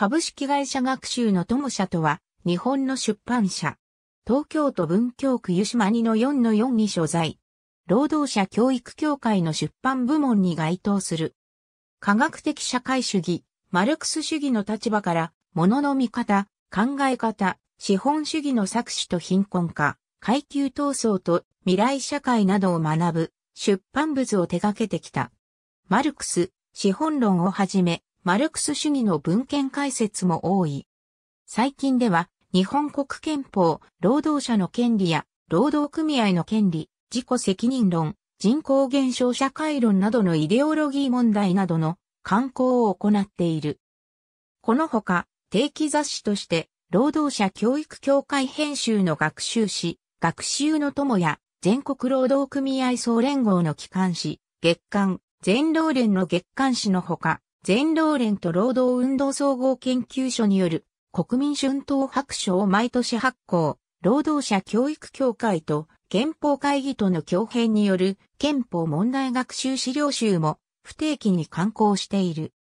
株式会社学習の友社とは、日本の出版社。東京都文京区湯島2の4 4に所在。労働者教育協会の出版部門に該当する。科学的社会主義、マルクス主義の立場から、物の見方、考え方、資本主義の搾取と貧困化、階級闘争と未来社会などを学ぶ出版物を手掛けてきた。マルクス、資本論をはじめ、マルクス主義の文献解説も多い。最近では、日本国憲法、労働者の権利や、労働組合の権利、自己責任論、人口減少社会論などのイデオロギー問題などの刊行を行っている。このほか、定期雑誌として、労働者教育協会編集の学習誌、学習の友や、全国労働組合総連合の機関誌、月刊、全労連の月刊誌のほか、全労連と労働運動総合研究所による国民春闘白書を毎年発行、労働者教育協会と憲法会議との共編による憲法問題学習資料集も不定期に刊行している。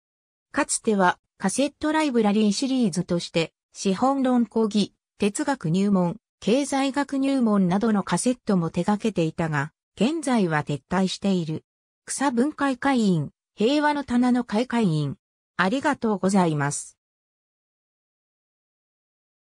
かつてはカセットライブラリーシリーズとして資本論講義、哲学入門、経済学入門などのカセットも手掛けていたが、現在は撤退している。草分解会員、平和の棚の開会員。ありがとうございます。